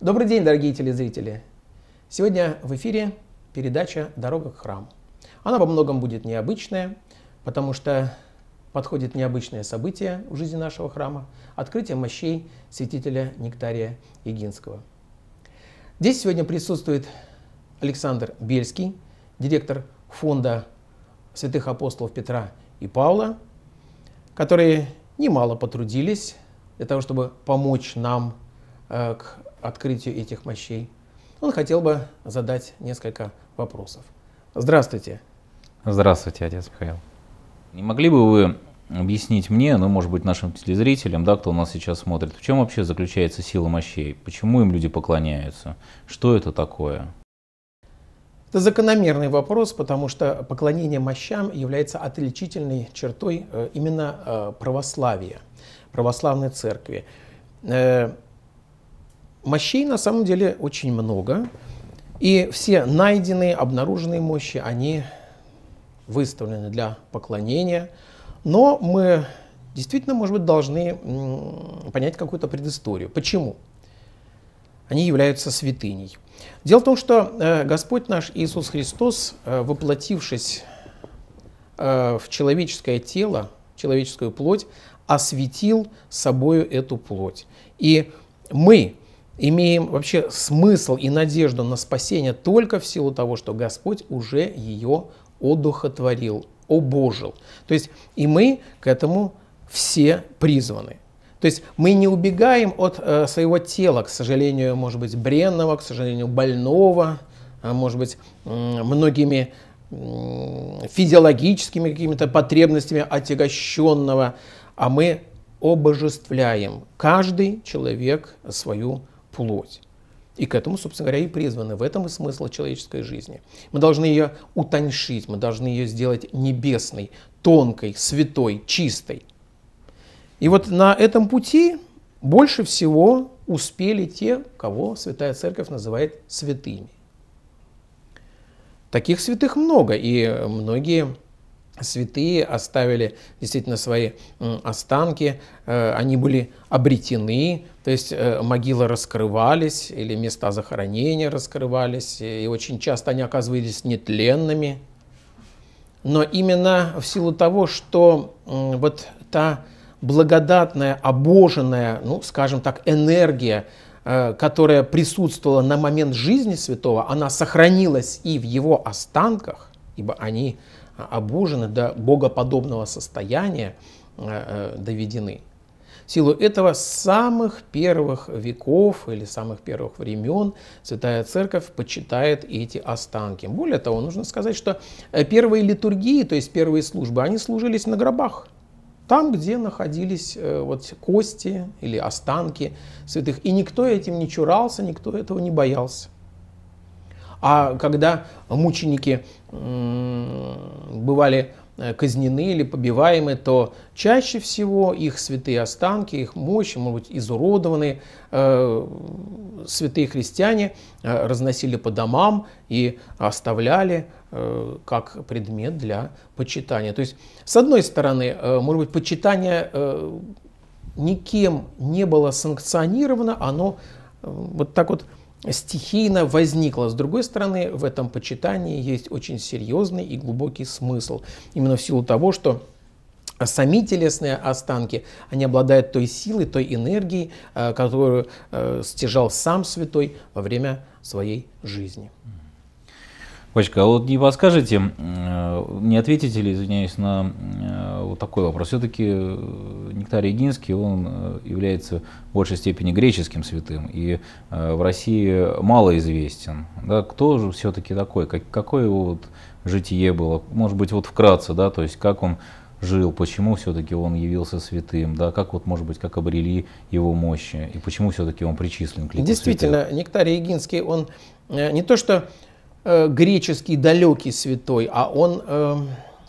Добрый день, дорогие телезрители! Сегодня в эфире передача «Дорога к храму». Она во многом будет необычная, потому что подходит необычное событие в жизни нашего храма – открытие мощей святителя Нектария Егинского. Здесь сегодня присутствует Александр Бельский, директор фонда святых апостолов Петра и Павла, которые немало потрудились для того, чтобы помочь нам э, к открытию этих мощей, он хотел бы задать несколько вопросов. Здравствуйте. Здравствуйте, отец Михаил. Не могли бы вы объяснить мне, ну, может быть, нашим телезрителям, да, кто у нас сейчас смотрит, в чем вообще заключается сила мощей? Почему им люди поклоняются? Что это такое? Это закономерный вопрос, потому что поклонение мощам является отличительной чертой э, именно э, православия, православной церкви. Э, мощей на самом деле очень много. И все найденные, обнаруженные мощи, они выставлены для поклонения. Но мы действительно, может быть, должны понять какую-то предысторию. Почему? Они являются святыней. Дело в том, что э, Господь наш Иисус Христос, э, воплотившись э, в человеческое тело, в человеческую плоть, осветил собою эту плоть. И мы имеем вообще смысл и надежду на спасение только в силу того, что Господь уже ее одухотворил, обожил. То есть и мы к этому все призваны. То есть мы не убегаем от э, своего тела, к сожалению, может быть, бренного, к сожалению, больного, а может быть, многими физиологическими какими-то потребностями отягощенного, а мы обожествляем. Каждый человек свою плоть. И к этому, собственно говоря, и призваны. В этом и смысл человеческой жизни. Мы должны ее утоншить, мы должны ее сделать небесной, тонкой, святой, чистой. И вот на этом пути больше всего успели те, кого Святая Церковь называет святыми. Таких святых много, и многие святые оставили действительно свои останки, э, они были обретены, то есть э, могилы раскрывались или места захоронения раскрывались, и очень часто они оказывались нетленными. Но именно в силу того, что вот та благодатная, обоженная, ну, скажем так, энергия, э, которая присутствовала на момент жизни святого, она сохранилась и в его останках, ибо они а, обужены до богоподобного состояния, э, э, доведены. В силу этого с самых первых веков или самых первых времен Святая Церковь почитает эти останки. Более того, нужно сказать, что э, первые литургии, то есть первые службы, они служились на гробах. Там, где находились вот, кости или останки святых. И никто этим не чурался, никто этого не боялся. А когда мученики бывали э, казнены или побиваемы, то чаще всего их святые останки, их мощи, может быть, изуродованные э, святые христиане э, разносили по домам и оставляли как предмет для почитания. То есть, с одной стороны, может быть, почитание никем не было санкционировано, оно вот так вот стихийно возникла. С другой стороны, в этом почитании есть очень серьезный и глубокий смысл. Именно в силу того, что сами телесные останки, они обладают той силой, той энергией, э, которую э, стяжал сам святой во время своей жизни. Пачка, а вот не подскажете, э, не ответите ли, извиняюсь, на э, вот такой вопрос. Все-таки э, Нектар Егинский, он является в большей степени греческим святым и в России мало известен. Да, кто же все-таки такой? Как, какое его вот житие было? Может быть, вот вкратце, да, то есть как он жил, почему все-таки он явился святым, да, как вот, может быть, как обрели его мощи, и почему все-таки он причислен к лику Действительно, Нектарий Егинский, он не то что Э, греческий далекий святой, а он, э,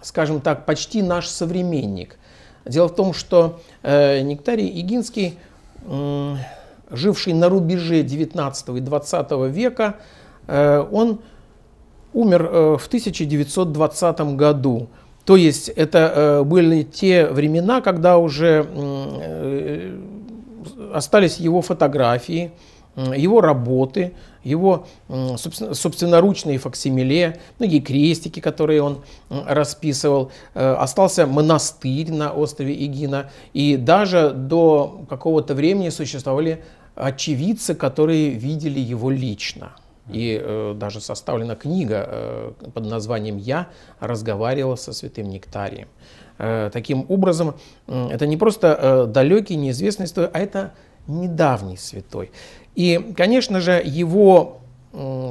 скажем так, почти наш современник. Дело в том, что э, Нектарий Игинский, живший на рубеже 19 и 20 века, он умер в 1920 году. То есть это были те времена, когда уже остались его фотографии, его работы, его собственноручные факсимиле, многие крестики, которые он расписывал. Э, остался монастырь на острове Игина, и даже до какого-то времени существовали очевидцы, которые видели его лично. И э, даже составлена книга э, под названием «Я разговаривал со святым Нектарием». Э, таким образом, э, это не просто э, далекий, неизвестный святой, а это недавний святой. И, конечно же, его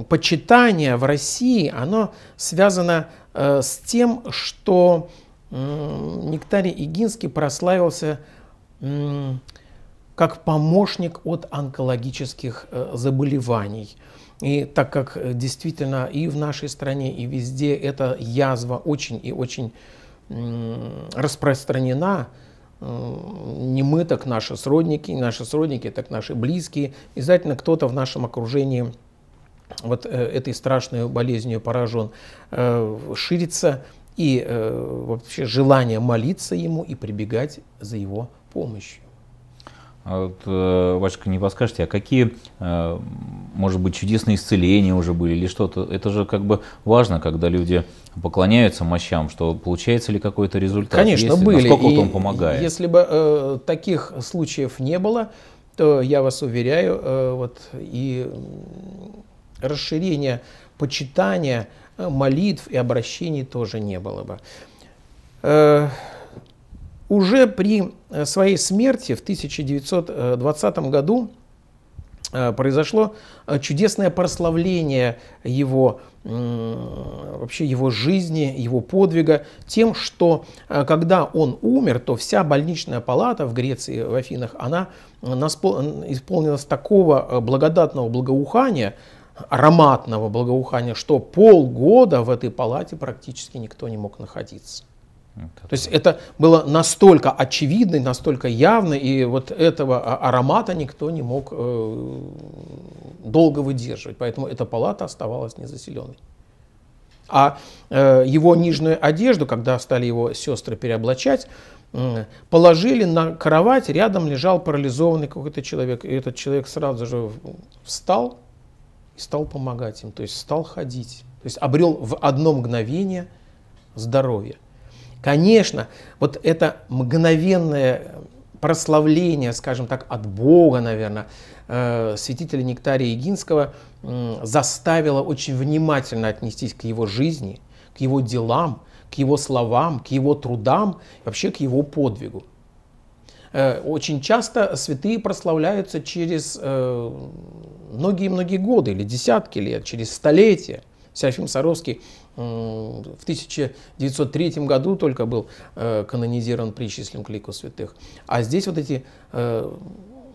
почитание в России, оно связано э, с тем, что Нектарий Игинский прославился как помощник от онкологических э, заболеваний. И так как э, действительно и в нашей стране, и везде эта язва очень и очень распространена, не мы, так наши сродники, не наши сродники, так наши близкие. Обязательно кто-то в нашем окружении вот э, этой страшной болезнью поражен, э, ширится и э, вообще желание молиться ему и прибегать за его помощью. А вот, э, Вачка, не подскажете, а какие, э, может быть, чудесные исцеления уже были или что-то? Это же как бы важно, когда люди поклоняются мощам, что получается ли какой-то результат? Конечно, если, были. Насколько и он помогает? Если бы э, таких случаев не было, то я вас уверяю, э, вот и расширение почитания, э, молитв и обращений тоже не было бы. Э, уже при э, своей смерти в 1920 э, году э, произошло чудесное прославление его, вообще его жизни, его подвига тем, что когда он умер, то вся больничная палата в Греции, в Афинах, она исполнилась такого благодатного благоухания, ароматного благоухания, что полгода в этой палате практически никто не мог находиться это... То есть это было настолько очевидно, настолько явно, и вот этого а, аромата никто не мог э, долго выдерживать. Поэтому эта палата оставалась незаселенной. А э, его нижнюю одежду, когда стали его сестры переоблачать, э, положили на кровать, рядом лежал парализованный какой-то человек. И этот человек сразу же встал и стал помогать им, то есть стал ходить. То есть обрел в одно мгновение здоровье. Конечно, вот это мгновенное прославление, скажем так, от Бога, наверное, э, святителя Нектария Егинского заставило очень внимательно отнестись к его жизни, к его делам, к его словам, к его трудам, вообще к его подвигу. Э, очень часто святые прославляются через э, многие-многие годы или десятки лет, через столетия – Серафим Саровский в 1903 году только был э, канонизирован, причислен к лику святых. А здесь вот эти э,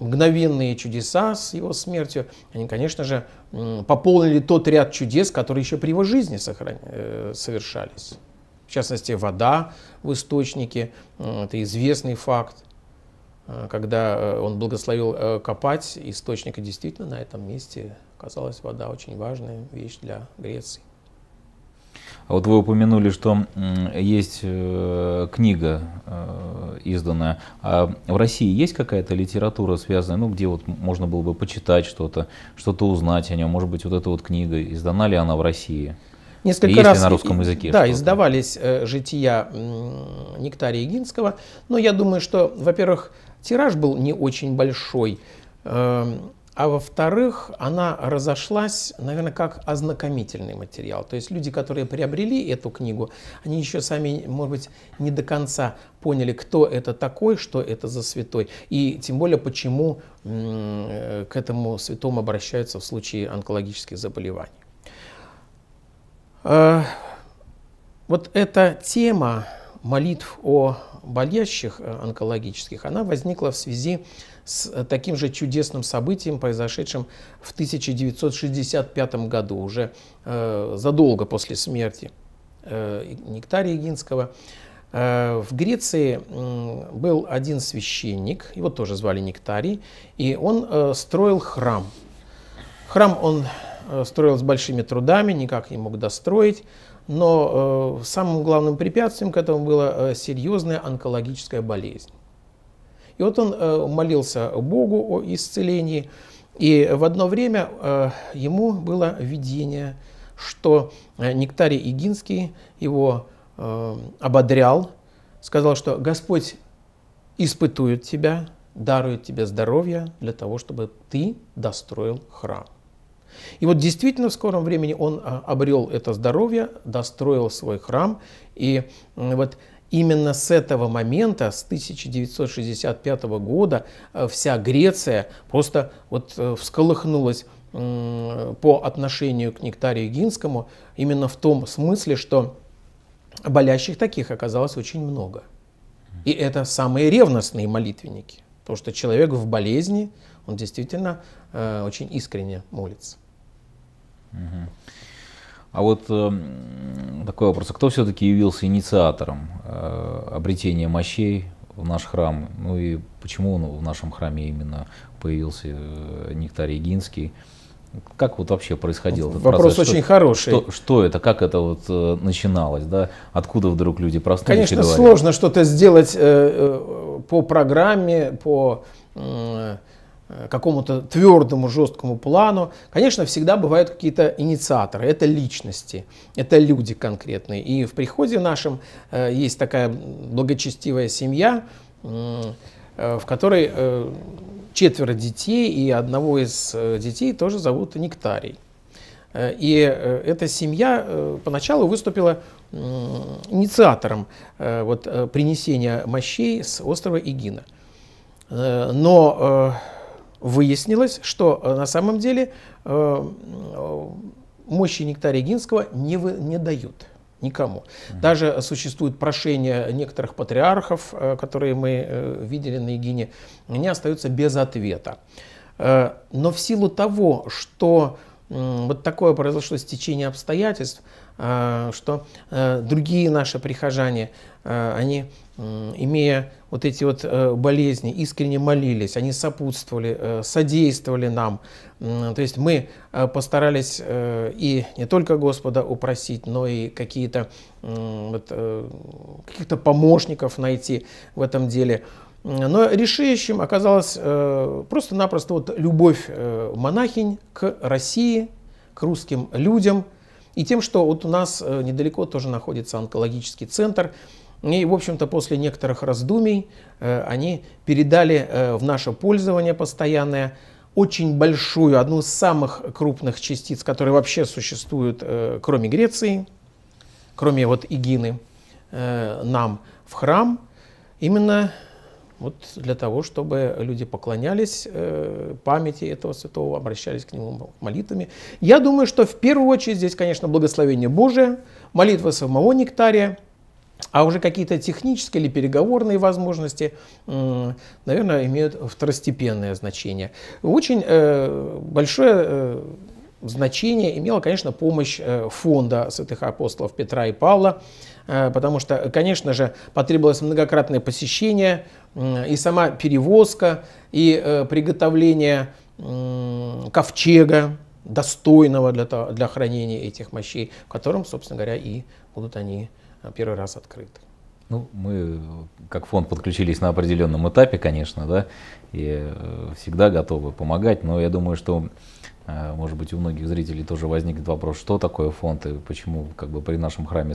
мгновенные чудеса с его смертью, они, конечно же, пополнили тот ряд чудес, которые еще при его жизни сохран... Э, совершались. В частности, вода в источнике, это известный факт, когда он благословил копать источник, и действительно на этом месте казалось, вода очень важная вещь для Греции. А вот вы упомянули, что есть э, книга э, изданная. А в России есть какая-то литература связанная, ну, где вот можно было бы почитать что-то, что-то узнать о нем? Может быть, вот эта вот книга, издана ли она в России? Несколько Если раз на русском языке. Да, издавались э, жития э, Нектария Егинского, но я думаю, что, во-первых, тираж был не очень большой. Эм, а во-вторых, она разошлась, наверное, как ознакомительный материал. То есть люди, которые приобрели эту книгу, они еще сами, может быть, не до конца поняли, кто это такой, что это за святой, и тем более, почему к этому святому обращаются в случае онкологических заболеваний. Э, вот эта тема молитв о болящих э, онкологических, она возникла в связи с э, таким же чудесным событием, произошедшим в 1965 году, уже э, задолго после смерти Нектария Егинского. В Греции был один священник, его тоже звали Нектарий, и он строил храм. Храм он строил с большими трудами, никак не мог достроить но э, самым главным препятствием к этому была э, серьезная онкологическая болезнь. И вот он э, молился Богу о исцелении, и в одно время ему было видение, что Нектарий Игинский его ободрял, сказал, что Господь испытует тебя, дарует тебе здоровье для того, чтобы ты достроил храм. И вот действительно в скором времени он а, обрел это здоровье, достроил свой храм. И вот именно с этого момента, с 1965 года, э, вся Греция просто вот э, всколыхнулась по отношению к Нектарию Гинскому именно в том смысле, что болящих таких оказалось очень много. И это самые ревностные молитвенники, потому что человек в болезни, он действительно э, очень искренне молится. А вот э, такой вопрос, а кто все-таки явился инициатором э, обретения мощей в наш храм? Ну и почему он в нашем храме именно появился э, Нектарий Гинский? Как вот вообще происходил Вопрос этот Вопрос процесс? очень хороший. Что, что это, как это вот э, начиналось, да? Откуда вдруг люди проснулись? Конечно, сложно что-то сделать э, э, по программе, по э, Э, какому-то твердому, жесткому плану. Конечно, всегда бывают какие-то инициаторы. Это личности, это люди конкретные. И в приходе нашем э, есть такая благочестивая семья, э, в которой четверо детей, и одного из детей тоже зовут Нектарий. И эта семья поначалу выступила инициатором вот, принесения мощей с острова Игина. Но выяснилось, что э, на самом деле э, э, мощи нектария Гинского не, вы, не дают никому. Даже существует прошение некоторых патриархов, которые мы видели на Егине, они остаются без ответа. Но в силу того, что вот такое произошло стечение обстоятельств, Э, что э, другие наши прихожане, э, они, имея вот эти вот болезни, искренне молились, они сопутствовали, содействовали нам. То есть мы постарались и не только Господа упросить, но и какие-то вот, каких-то помощников найти в этом деле. Но решающим оказалась просто-напросто вот любовь монахинь к России, к русским людям – и тем, что вот у нас э, недалеко тоже находится онкологический центр. И, в общем-то, после некоторых раздумий э, они передали э, в наше пользование постоянное очень большую, одну из самых крупных частиц, которые вообще существуют, кроме Греции, кроме вот Игины, нам в храм, именно вот для того, чтобы люди поклонялись э, памяти этого святого, обращались к нему молитвами. Я думаю, что в первую очередь здесь, конечно, благословение Божие, молитва самого Нектария, а уже какие-то технические или переговорные возможности, наверное, имеют второстепенное значение. Очень э, большое э, значение имела, конечно, помощь э, фонда святых апостолов Петра и Павла, э, потому что, конечно же, потребовалось многократное посещение, и сама перевозка, и э, приготовление ковчега, достойного для, того, для хранения этих мощей, в котором, собственно говоря, и будут они первый раз открыты. Ну, мы как фонд подключились на определенном этапе, конечно, да, и э, всегда готовы помогать, но я думаю, что, э, может быть, у многих зрителей тоже возникнет вопрос, что такое фонд и почему как бы при нашем храме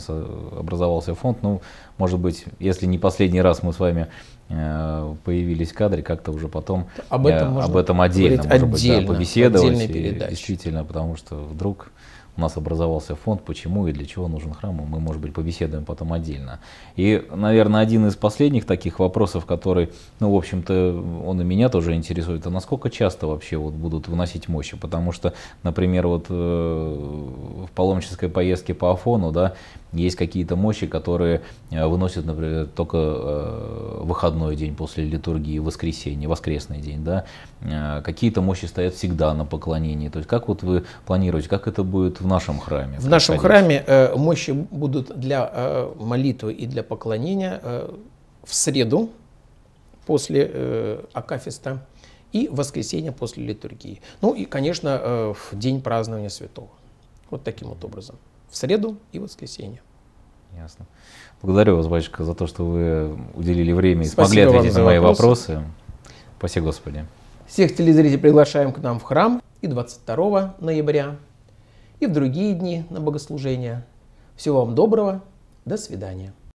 образовался фонд. Ну, может быть, если не последний раз мы с вами э, появились кадры, как-то уже потом об этом, я, можно об этом отдельно, может отдельно, быть, да, побеседовать. и, действительно, потому что вдруг у нас образовался фонд, почему и для чего нужен храм, мы, может быть, побеседуем потом отдельно. И, наверное, один из последних таких вопросов, который, ну, в общем-то, он и меня тоже интересует, а насколько часто вообще вот будут выносить мощи? Потому что, например, вот э, в паломнической поездке по Афону, да, есть какие-то мощи, которые э, выносят, например, только э, выходной день после литургии, воскресенье, воскресный день. Да? Э, какие-то мощи стоят всегда на поклонении. То есть как вот вы планируете, как это будет в нашем храме? В нашем храме мощи будут для молитвы и для поклонения в среду после Акафиста и воскресенье после литургии. Ну и, конечно, в день празднования святого. Вот таким вот образом в среду и воскресенье. Ясно. Благодарю вас, батюшка, за то, что вы уделили время и Спасибо смогли ответить на мои вопросы. вопросы. Спаси Господи. Всех телезрителей приглашаем к нам в храм и 22 ноября, и в другие дни на богослужения. Всего вам доброго. До свидания.